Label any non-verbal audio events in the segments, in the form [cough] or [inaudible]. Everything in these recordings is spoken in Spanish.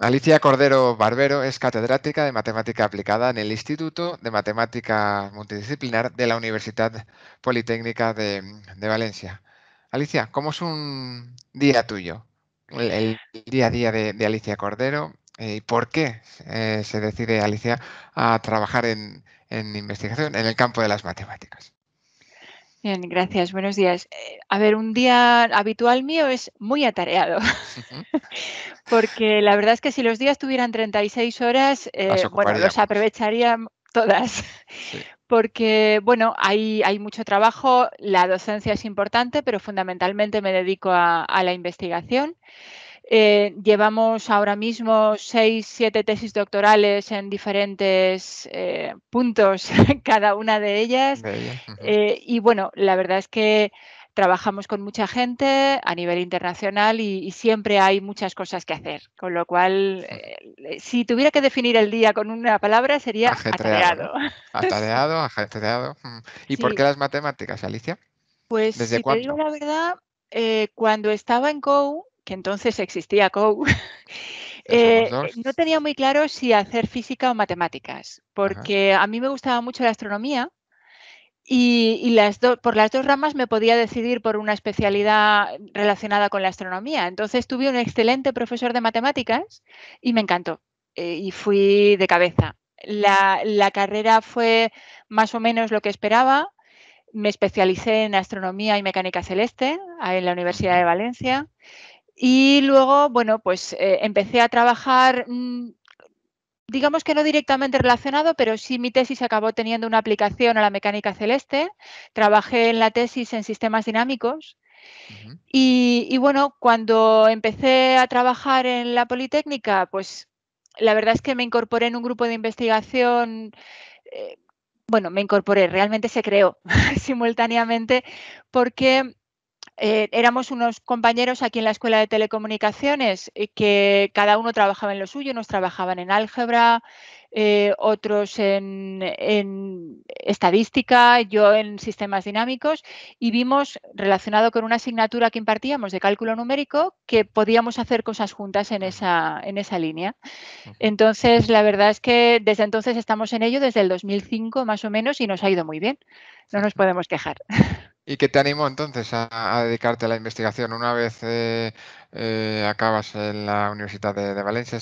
Alicia Cordero Barbero es catedrática de Matemática Aplicada en el Instituto de Matemática Multidisciplinar de la Universidad Politécnica de, Valencia. Alicia, ¿cómo es un día tuyo? El, día a día de, Alicia Cordero eh, y por qué eh, se decide Alicia a trabajar en investigación en el campo de las matemáticas gracias. Buenos días. Eh, a ver, un día habitual mío es muy atareado, [laughs] porque la verdad es que si los días tuvieran 36 horas, eh, bueno, los aprovecharía todas. [laughs] Porque, bueno, hay, hay mucho trabajo, la docencia es importante, pero fundamentalmente me dedico a la investigación. Eh, llevamos ahora mismo seis, siete tesis doctorales en diferentes eh, puntos, [laughs] cada una de ellas. Eh, y bueno, la verdad es que trabajamos con mucha gente a nivel internacional y, siempre hay muchas cosas que hacer. Con lo cual, si tuviera que definir el día con una palabra, sería atareado. Atareado, [laughs] ajetreado. ¿Y por qué las matemáticas, Alicia? Pues, ¿Desde si digo la verdad, cuando estaba en COU, que entonces existía COU, [laughs] eh, no tenía muy claro si hacer física o matemáticas, porque a mí me gustaba mucho la astronomía y, las por las dos ramas me podía decidir por una especialidad relacionada con la astronomía. Entonces tuve un excelente profesor de matemáticas y me encantó eh, y fui de cabeza. La, la carrera fue más o menos lo que esperaba. Me especialicé en astronomía y mecánica celeste en la Universidad de Valencia. Y luego, bueno, pues eh, empecé a trabajar, mm, digamos que no directamente relacionado, pero sí mi tesis acabó teniendo una aplicación a la mecánica celeste. Trabajé en la tesis en sistemas dinámicos. y, bueno, cuando empecé a trabajar en la Politécnica, pues la verdad es que me incorporé en un grupo de investigación, eh, bueno, me incorporé, realmente se creó [laughs] simultáneamente, porque eh, éramos unos compañeros aquí en la Escuela de Telecomunicaciones eh, que cada uno trabajaba en lo suyo, unos trabajaban en álgebra, eh, otros en, estadística, yo en sistemas dinámicos y vimos relacionado con una asignatura que impartíamos de cálculo numérico que podíamos hacer cosas juntas en esa línea. Entonces, la verdad es que desde entonces estamos en ello, desde el 2005 más o menos, y nos ha ido muy bien. No nos podemos quejar. [laughs] ¿Y que te animó entonces a, dedicarte a la investigación una vez eh, eh, acabas en la Universidad de, Valencia?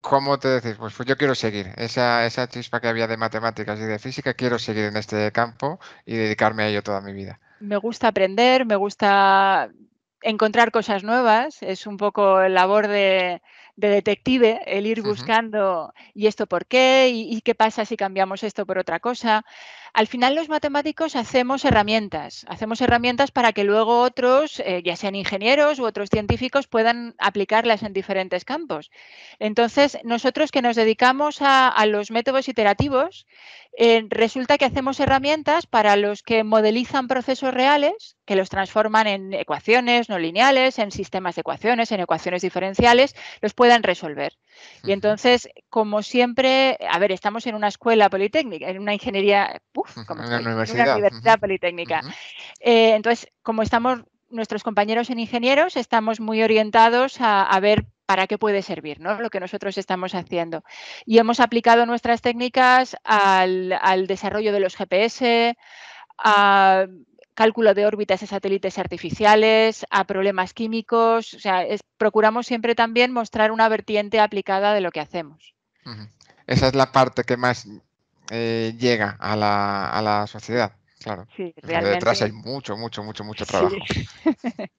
¿Cómo te decís? Pues, pues yo quiero seguir. Esa, chispa que había de matemáticas y de física, quiero seguir en este campo y dedicarme a ello toda mi vida. Me gusta aprender, me gusta encontrar cosas nuevas. Es un poco labor de, detective, el ir buscando y esto por qué y, y qué pasa si cambiamos esto por otra cosa. Al final los matemáticos hacemos herramientas, hacemos herramientas para que luego otros, eh, ya sean ingenieros u otros científicos, puedan aplicarlas en diferentes campos. Entonces, nosotros que nos dedicamos a, los métodos iterativos, eh, resulta que hacemos herramientas para los que modelizan procesos reales, que los transforman en ecuaciones no lineales, en sistemas de ecuaciones, en ecuaciones diferenciales, los puedan resolver. Y entonces, como siempre, a ver, estamos en una escuela politécnica, en una ingeniería, uf, como una universidad, una universidad politécnica. Eh, entonces, como estamos nuestros compañeros en ingenieros, estamos muy orientados a, ver para qué puede servir ¿no? lo que nosotros estamos haciendo. Y hemos aplicado nuestras técnicas al, al desarrollo de los GPS, a cálculo de órbitas de satélites artificiales, a problemas químicos. O sea, procuramos siempre también mostrar una vertiente aplicada de lo que hacemos. Esa es la parte que más eh, llega a la, a la sociedad. Claro. Sí, realmente. Detrás hay mucho, mucho, mucho, mucho trabajo. [laughs]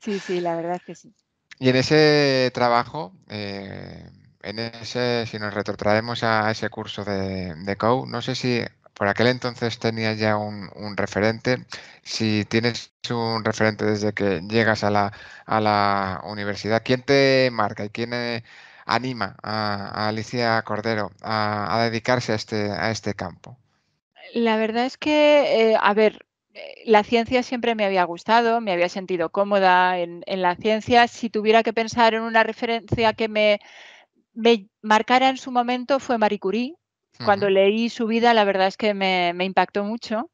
Sí, sí, la verdad es que sí. Y en ese trabajo, eh, en ese, si nos retrotraemos a ese curso de, de COU, no sé si por aquel entonces tenía ya un, referente. Si tienes un referente desde que llegas a la, universidad, ¿quién te marca y quién eh, anima a, Alicia Cordero a, dedicarse a este, a este campo? La verdad es que, eh, a ver, la ciencia siempre me había gustado, me había sentido cómoda en, en la ciencia. Si tuviera que pensar en una referencia que me, me marcara en su momento fue Marie Curie, cuando leí su vida, la verdad es que me, impactó mucho.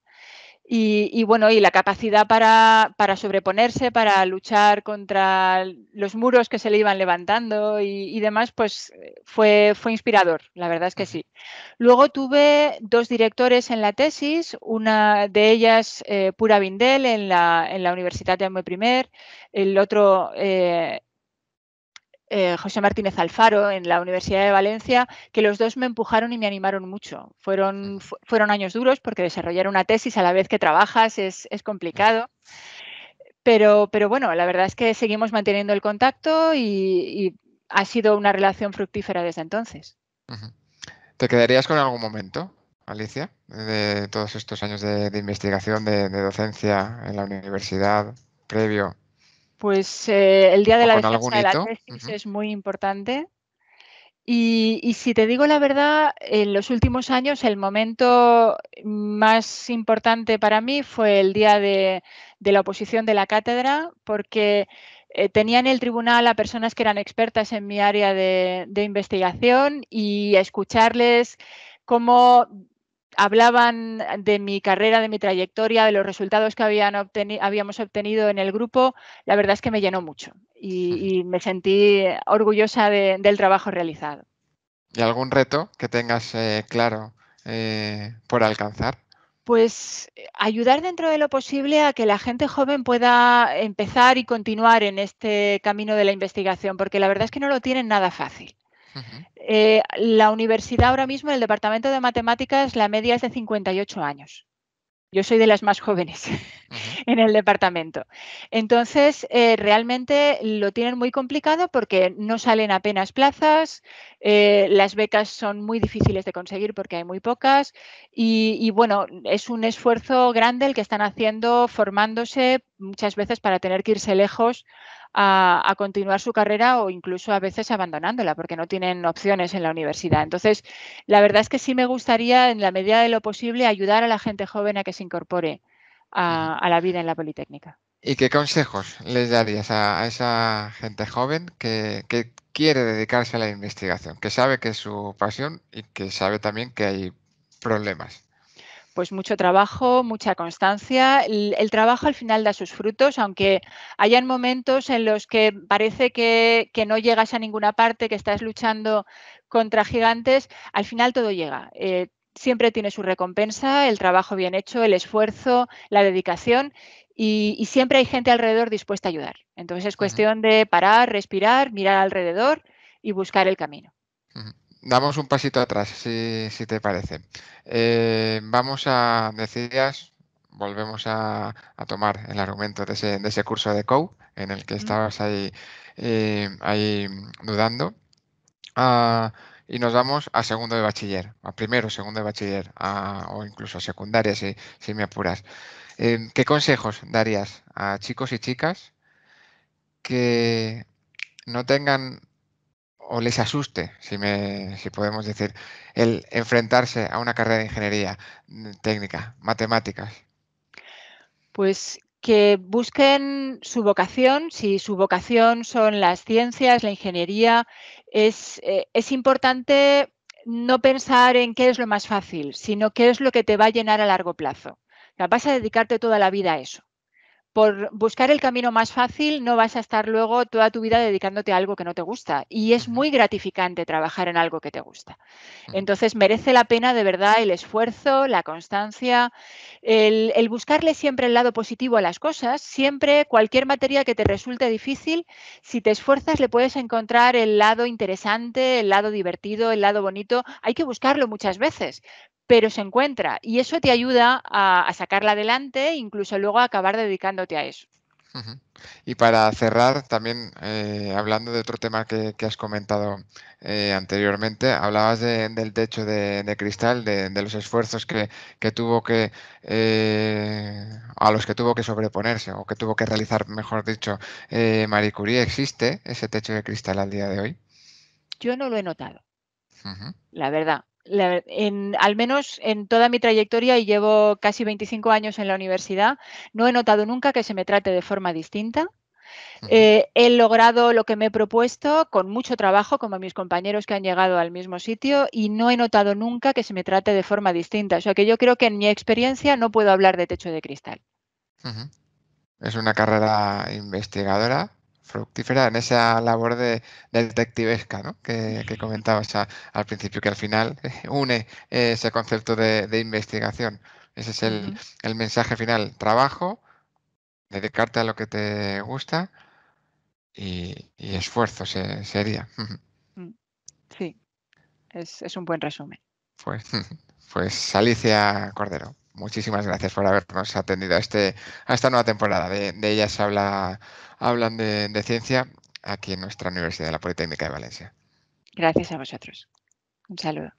Y, bueno, y la capacidad para, para, sobreponerse, para luchar contra los muros que se le iban levantando y, demás, pues eh, fue, fue inspirador, la verdad es que sí. Luego tuve dos directores en la tesis, una de ellas eh, Pura Vindel en la, en la Universidad de Primer, el otro eh, eh, José Martínez Alfaro en la Universidad de Valencia, que los dos me empujaron y me animaron mucho. Fueron, fueron años duros porque desarrollar una tesis a la vez que trabajas es, complicado. Pero, pero, bueno, la verdad es que seguimos manteniendo el contacto y, ha sido una relación fructífera desde entonces. ¿Te quedarías con algún momento, Alicia, de todos estos años de, investigación, de docencia en la universidad, previo pues eh, el Día de la Defensa de la Tesis es muy importante. Y, si te digo la verdad, en los últimos años el momento más importante para mí fue el día de, la oposición de la cátedra, porque eh, tenía en el tribunal a personas que eran expertas en mi área de, investigación y escucharles cómo hablaban de mi carrera, de mi trayectoria, de los resultados que habían habíamos obtenido en el grupo, la verdad es que me llenó mucho y, me sentí orgullosa del trabajo realizado. ¿Y algún reto que tengas eh, claro eh, por alcanzar? Pues ayudar dentro de lo posible a que la gente joven pueda empezar y continuar en este camino de la investigación, porque la verdad es que no lo tienen nada fácil. Eh, la universidad ahora mismo, en el departamento de matemáticas, la media es de 58 años. Yo soy de las más jóvenes en el departamento. Entonces, eh, realmente lo tienen muy complicado porque no salen apenas plazas, eh, las becas son muy difíciles de conseguir porque hay muy pocas y, bueno, es un esfuerzo grande el que están haciendo formándose muchas veces para tener que irse lejos a, continuar su carrera o incluso a veces abandonándola porque no tienen opciones en la universidad. Entonces, la verdad es que sí me gustaría, en la medida de lo posible, ayudar a la gente joven a que se incorpore a, la vida en la Politécnica. ¿Y qué consejos les darías a, esa gente joven que, quiere dedicarse a la investigación, que sabe que es su pasión y que sabe también que hay problemas? Pues mucho trabajo, mucha constancia. El, trabajo al final da sus frutos, aunque hayan momentos en los que parece que, no llegas a ninguna parte, que estás luchando contra gigantes, al final todo llega. Eh, siempre tiene su recompensa, el trabajo bien hecho, el esfuerzo, la dedicación y, siempre hay gente alrededor dispuesta a ayudar. Entonces es cuestión de parar, respirar, mirar alrededor y buscar el camino. Damos un pasito atrás, si, te parece. Eh, vamos a, decías, volvemos a, tomar el argumento de ese, curso de COU en el que estabas ahí, eh, ahí mm, dudando. Ah, y nos vamos a segundo de bachiller, a primero, segundo de bachiller, o incluso a secundaria, si, me apuras. Em, ¿Qué consejos darías a chicos y chicas que no tengan o les asuste, si, si podemos decir, el enfrentarse a una carrera de ingeniería mm, técnica, matemáticas? Pues que busquen su vocación, si su vocación son las ciencias, la ingeniería, es, eh, es importante no pensar en qué es lo más fácil, sino qué es lo que te va a llenar a largo plazo. Capaz vas a dedicarte toda la vida a eso por buscar el camino más fácil no vas a estar luego toda tu vida dedicándote a algo que no te gusta. Y es muy gratificante trabajar en algo que te gusta. Entonces merece la pena de verdad el esfuerzo, la constancia, el, buscarle siempre el lado positivo a las cosas. Siempre cualquier materia que te resulte difícil, si te esfuerzas le puedes encontrar el lado interesante, el lado divertido, el lado bonito. Hay que buscarlo muchas veces, pero se encuentra y eso te ayuda a, sacarla adelante incluso luego a acabar dedicándote a eso. Y para cerrar, también eh, hablando de otro tema que, has comentado eh, anteriormente, hablabas del techo de, cristal, de, los esfuerzos que, tuvo que eh, a los que tuvo que sobreponerse o que tuvo que realizar, mejor dicho, Marie Curie. ¿Existe ese techo de cristal al día de hoy? Yo no lo he notado, la verdad en, al menos en toda mi trayectoria, y llevo casi 25 años en la universidad, no he notado nunca que se me trate de forma distinta. Eh, he logrado lo que me he propuesto con mucho trabajo, como mis compañeros que han llegado al mismo sitio, y no he notado nunca que se me trate de forma distinta. O sea que yo creo que en mi experiencia no puedo hablar de techo de cristal. Es una carrera investigadora fructífera en esa labor de, detectivesca que, que comentabas al principio, que al final eh, une eh, ese concepto de, investigación. Ese es el, mensaje final. Trabajo, dedicarte a lo que te gusta y, esfuerzo sería. Mm. Sí, es, es, un buen resumen. Pues, [laughs] pues Alicia Cordero muchísimas gracias por habernos atendido a, este, esta nueva temporada. De, ellas hablan de, ciencia aquí en nuestra Universidad de la Politécnica de Valencia. Gracias a vosotros. Un saludo.